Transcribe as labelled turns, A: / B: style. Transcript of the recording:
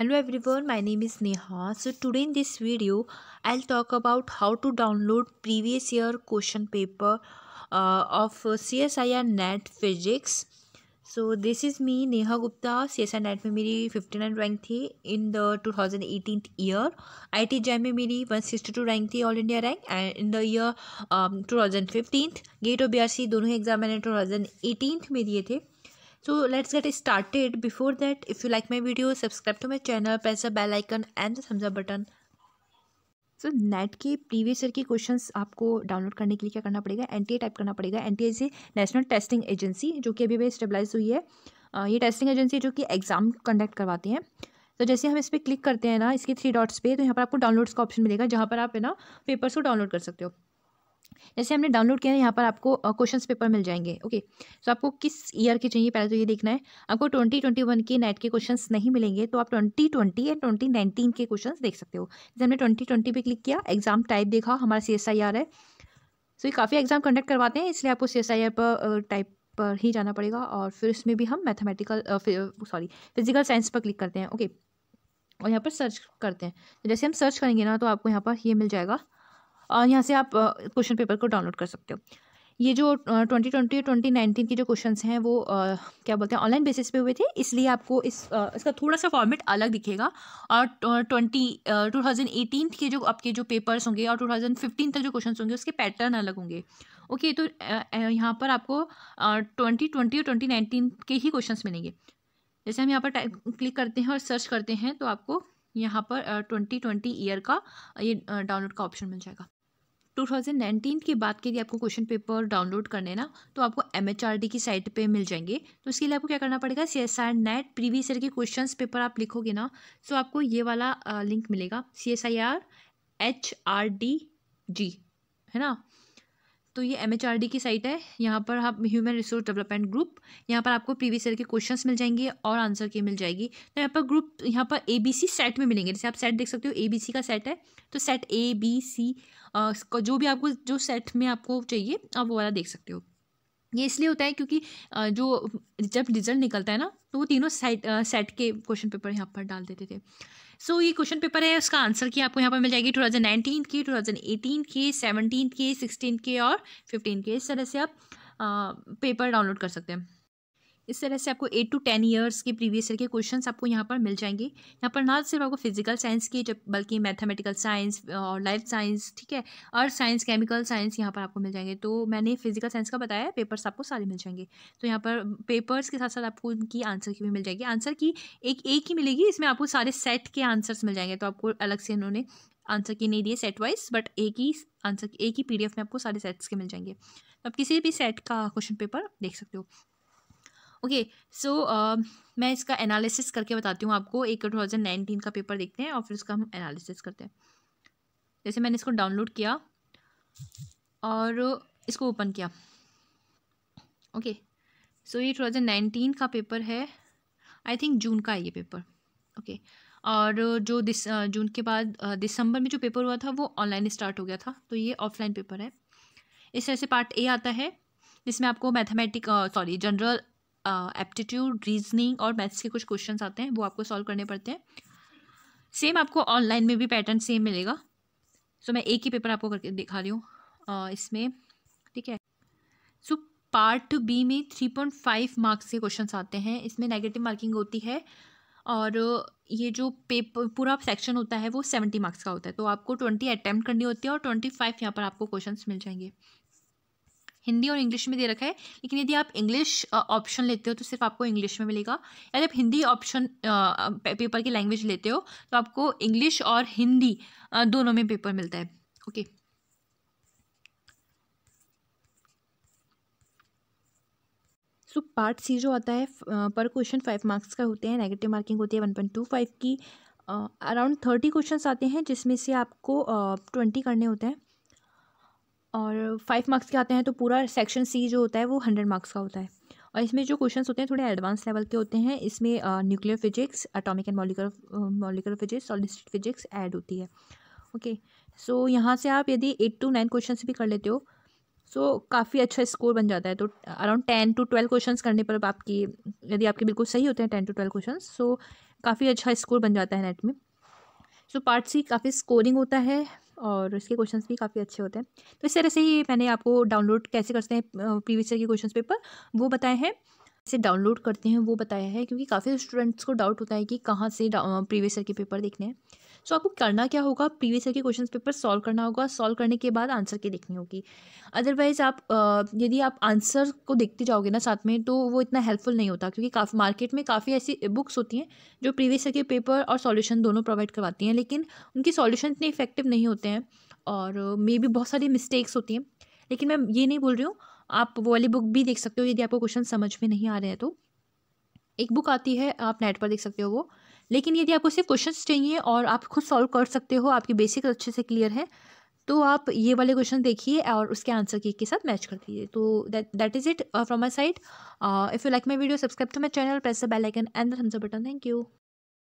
A: hello everyone my name is neha so today in this video i'll talk about how to download previous year question paper uh, of csir net physics so this is me neha gupta csir net में मेरी 59 rank थी in the 2018 year IIT JAM में मेरी 162 rank थी all India rank and in the year 2015 GATE और BARC दोनों exam मैंने 2018 में दिए थे so let's get started before that if you like my video subscribe to my channel press the bell icon and the button up so NET के previous year के questions आपको download करने के लिए क्या करना पड़ेगा एन टाइप करना पड़ेगा N T national testing agency जो कि अभी भी स्टेबलाइज हुई है ये टेस्टिंग एजेंसी जो कि एग्ज़ाम कंडक्ट करवाती है तो जैसे हम इस पर क्लिक करते हैं ना इसके थ्री डॉट्स पे तो यहाँ पर आपको डाउनलोड्स का ऑप्शन मिलेगा जहाँ पर आप है ना पेपर्स को डाउनलोड कर सकते हो जैसे हमने डाउनलोड किया है यहाँ पर आपको क्वेश्चंस पेपर मिल जाएंगे ओके सो आपको किस ईयर के चाहिए पहले तो ये देखना है आपको ट्वेंटी ट्वेंटी वन के नेट के क्वेश्चंस नहीं मिलेंगे तो आप twenty twenty and twenty nineteen के क्वेश्चंस देख सकते हो जैसे हमने ट्वेंटी ट्वेंटी पे क्लिक किया एग्जाम टाइप देखा हमारा सी एस आई आर है सो ये काफ़ी एग्जाम कंडक्ट करवाते हैं इसलिए आपको सी एस आई आर पर टाइप पर ही जाना पड़ेगा और फिर इसमें भी हम मैथमेटिकल सॉरी फिजिकल साइंस पर क्लिक करते हैं ओके और यहाँ पर सर्च करते हैं जैसे हम सर्च करेंगे ना तो आपको यहाँ पर ये मिल जाएगा और यहाँ से आप क्वेश्चन पेपर को डाउनलोड कर सकते हो ये जो ट्वेंटी ट्वेंटी और ट्वेंटी नाइनटीन के जो क्वेश्चन हैं वो आ, क्या बोलते हैं ऑनलाइन बेसिस पे हुए थे इसलिए आपको इस आ, इसका थोड़ा सा फॉर्मेट अलग दिखेगा और ट्वेंटी टू थाउजेंड एटीन के जो आपके जो पेपर्स होंगे और टू थाउजेंड फिफ्टीन तक जो क्वेश्चन होंगे उसके पैटर्न अलग होंगे ओके तो यहाँ पर आपको ट्वेंटी ट्वेंटी और ट्वेंटी नाइनटीन के ही क्वेश्चन मिलेंगे जैसे हम यहाँ पर क्लिक करते हैं और सर्च करते हैं तो आपको यहाँ पर ट्वेंटी ट्वेंटी ईयर का ये डाउनलोड का ऑप्शन मिल जाएगा 2019 के बाद के लिए आपको क्वेश्चन पेपर डाउनलोड करने ना तो आपको एम की साइट पे मिल जाएंगे तो इसके लिए आपको क्या करना पड़ेगा C S R NET previous year के क्वेश्चन पेपर आप लिखोगे ना तो आपको ये वाला लिंक मिलेगा C S I R H R D G है ना तो ये एम की साइट है यहाँ पर आप ह्यूमन रिसोर्स डेवलपमेंट ग्रुप यहाँ पर आपको प्रीवियस ईयर के क्वेश्चंस मिल जाएंगे और आंसर के मिल जाएगी तो यहाँ पर ग्रुप यहाँ पर ए बी सी सेट में मिलेंगे जैसे आप सेट देख सकते हो ए बी सी का सेट है तो सेट ए बी सी जो भी आपको जो सेट में आपको चाहिए आप वो वाला देख सकते हो ये इसलिए होता है क्योंकि जो जब रिजल्ट निकलता है ना तो वो तीनों साइट सेट के क्वेश्चन पेपर यहाँ पर डाल देते थे सो so, ये क्वेश्चन पेपर है उसका आंसर की आपको यहाँ पर मिल जाएगी टू थाउजेंड नाइनटीन की टू थाउजेंड एटीन के सेवनटीन के सिक्सटीन के और फिफ्टीन के इस तरह से आप पेपर डाउनलोड कर सकते हैं इस तरह से आपको एट टू टेन ईयर्स के प्रीवियस ईयर के क्वेश्चन आपको यहाँ पर मिल जाएंगे यहाँ पर ना सिर्फ आपको फिजिकल साइंस की जब बल्कि मैथमेटिकल साइंस और लाइफ साइंस ठीक है अर्थ साइंस केमिकल साइंस यहाँ पर आपको मिल जाएंगे तो मैंने फिजिकल साइंस का बताया पेपर्स आपको सारे मिल जाएंगे तो यहाँ पर पेपर्स के साथ साथ आपको उनकी आंसर की भी मिल जाएगी आंसर की एक एक ही मिलेगी इसमें आपको सारे सेट के आंसर्स मिल जाएंगे तो आपको अलग से इन्होंने आंसर की नहीं दिए सेट वाइज बट एक ही आंसर एक ही पीडीएफ में आपको सारे सेट्स के मिल जाएंगे तो आप किसी भी सेट का क्वेश्चन पेपर देख सकते हो ओके सो um, मैं इसका एनालिसिस करके बताती हूँ आपको एक टू थाउजेंड नाइनटीन का पेपर देखते हैं और फिर उसका हम एनालिसिस करते हैं जैसे मैंने इसको डाउनलोड किया और इसको ओपन किया ओके सो ये टू थाउजेंड नाइनटीन का पेपर है आई थिंक जून का है ये पेपर ओके okay. और जो दिस जून के बाद दिसंबर में जो पेपर हुआ था वो ऑनलाइन स्टार्ट हो गया था तो ये ऑफलाइन पेपर है इस तरह से पार्ट ए आता है जिसमें आपको mathematic sorry general aptitude reasoning और मैथ्स के कुछ क्वेश्चन आते हैं वो आपको सॉल्व करने पड़ते हैं सेम आपको ऑनलाइन में भी पैटर्न सेम मिलेगा सो so, मैं एक ही पेपर आपको करके दिखा रही हूँ इसमें ठीक है सो पार्ट बी में थ्री पॉइंट फाइव मार्क्स के क्वेश्चन आते हैं इसमें नेगेटिव मार्किंग होती है और ये जो पेपर पूरा सेक्शन होता है वो सेवेंटी मार्क्स का होता है तो आपको ट्वेंटी अटैम्प्ट करनी होती है और ट्वेंटी फाइव यहाँ पर आपको क्वेश्चन मिल जाएंगे हिंदी और इंग्लिश में दे रखा है लेकिन यदि आप इंग्लिश ऑप्शन लेते हो तो सिर्फ आपको इंग्लिश में मिलेगा यदि आप हिंदी ऑप्शन पेपर की लैंग्वेज लेते हो तो आपको इंग्लिश और हिंदी दोनों में पेपर मिलता है ओके सो पार्ट सी जो आता है पर क्वेश्चन फाइव मार्क्स का होते हैं नेगेटिव मार्किंग होती है वन पॉइंट टू फाइव की अराउंड थर्टी क्वेश्चन आते हैं जिसमें से आपको ट्वेंटी uh, करने होते हैं और फाइव मार्क्स के आते हैं तो पूरा सेक्शन सी जो होता है वो हंड्रेड मार्क्स का होता है और इसमें जो क्वेश्चंस होते हैं थोड़े एडवांस लेवल के होते हैं इसमें nuclear physics atomic and molecular molecular physics सॉलिस्टिक फिजिक्स ऐड होती है ओके सो यहाँ से आप यदि एट टू नाइन क्वेश्चन भी कर लेते हो सो so, काफ़ी अच्छा स्कोर बन जाता है तो around ten to twelve question करने पर आपकी यदि आपके बिल्कुल सही होते हैं ten to twelve question so काफ़ी अच्छा स्कोर बन जाता है नेट में सो पार्ट सी काफ़ी स्कोरिंग होता है और इसके क्वेश्चंस भी काफ़ी अच्छे होते हैं तो इस तरह से ही मैंने आपको डाउनलोड कैसे करते हैं प्रीवियस ईयर के क्वेश्चन पेपर वो बताए हैं इसे डाउनलोड करते हैं वो बताया है क्योंकि काफ़ी स्टूडेंट्स को डाउट होता है कि कहाँ से प्रीवियस ईयर के पेपर देखने हैं सो आपको करना क्या होगा प्रीवियस ईयर के क्वेश्चन पेपर सॉल्व करना होगा सॉल्व करने के बाद आंसर की देखनी होगी अदरवाइज़ आप यदि आप आंसर को देखते जाओगे ना साथ में तो वो इतना हेल्पफुल नहीं होता क्योंकि काफ़ी मार्केट में काफ़ी ऐसी बुक्स होती हैं जो प्रीवियस ईयर के पेपर और सॉल्यूशन दोनों प्रोवाइड करवाती हैं लेकिन उनके सॉल्यूशन इतने इफेक्टिव नहीं होते हैं और मे भी बहुत सारी मिस्टेक्स होती हैं लेकिन मैं ये नहीं बोल रही हूँ आप वो वाली बुक भी देख सकते हो यदि आपको क्वेश्चन समझ में नहीं आ रहे हैं तो एक बुक आती है आप नेट पर देख सकते हो वो लेकिन यदि आपको सिर्फ क्वेश्चन चाहिए और आप खुद सॉल्व कर सकते हो आपके बेसिक अच्छे से क्लियर है तो आप ये वाले क्वेश्चन देखिए और उसके आंसर के साथ मैच कर दीजिए तो that is it from my side if you like my video subscribe to my channel press the bell icon and the thumbs button thank you